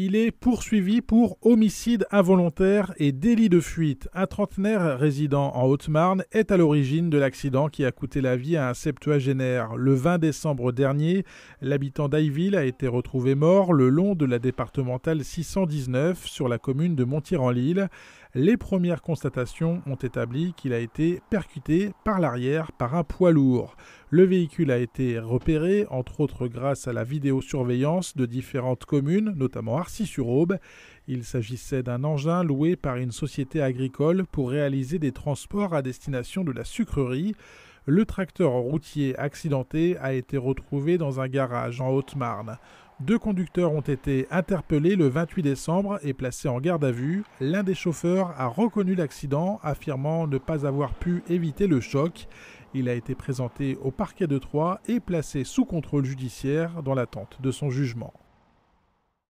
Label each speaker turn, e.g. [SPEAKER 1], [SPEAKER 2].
[SPEAKER 1] Il est poursuivi pour homicide involontaire et délit de fuite. Un trentenaire résident en Haute-Marne est à l'origine de l'accident qui a coûté la vie à un septuagénaire. Le 20 décembre dernier, l'habitant d'Ayville a été retrouvé mort le long de la départementale 619 sur la commune de montier en lille Les premières constatations ont établi qu'il a été percuté par l'arrière par un poids lourd. Le véhicule a été repéré, entre autres grâce à la vidéosurveillance de différentes communes, notamment arcy sur aube Il s'agissait d'un engin loué par une société agricole pour réaliser des transports à destination de la sucrerie. Le tracteur routier accidenté a été retrouvé dans un garage en Haute-Marne. Deux conducteurs ont été interpellés le 28 décembre et placés en garde à vue. L'un des chauffeurs a reconnu l'accident, affirmant ne pas avoir pu éviter le choc. Il a été présenté au parquet de Troyes et placé sous contrôle judiciaire dans l'attente de son jugement.